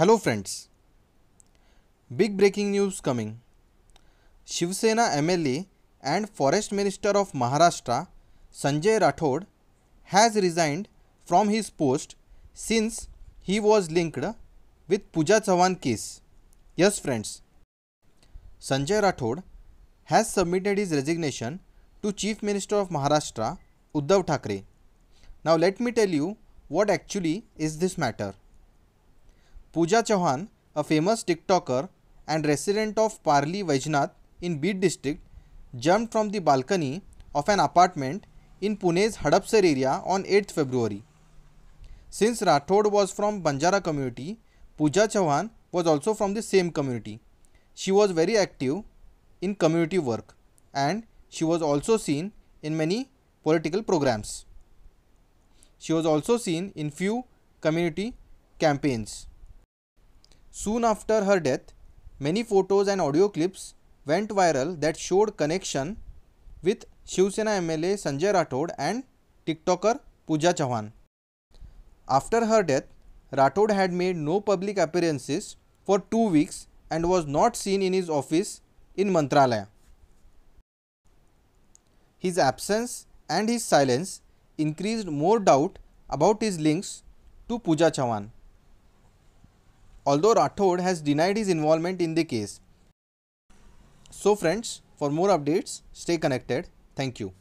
Hello friends. Big breaking news coming. Shiv Sena MLA and Forest Minister of Maharashtra Sanjay Rathod has resigned from his post since he was linked with Puja Chavan case. Yes friends. Sanjay Rathod has submitted his resignation to Chief Minister of Maharashtra Uddhav Thackeray. Now let me tell you what actually is this matter. Pooja Chauhan, a famous TikToker and resident of Parli Vaijnath in Bid district, jumped from the balcony of an apartment in Pune's Hadapsar area on 8th February. Since Rathod was from Banjara community, Pooja Chauhan was also from the same community. She was very active in community work and she was also seen in many political programs. She was also seen in few community campaigns. Soon after her death, many photos and audio clips went viral that showed connection with Shiv Sena MLA Sanjay Rathod and TikToker Pooja Chauhan. After her death, Ratod had made no public appearances for two weeks and was not seen in his office in Mantralaya. His absence and his silence increased more doubt about his links to Pooja Chauhan although Rathod has denied his involvement in the case. So friends, for more updates, stay connected. Thank you.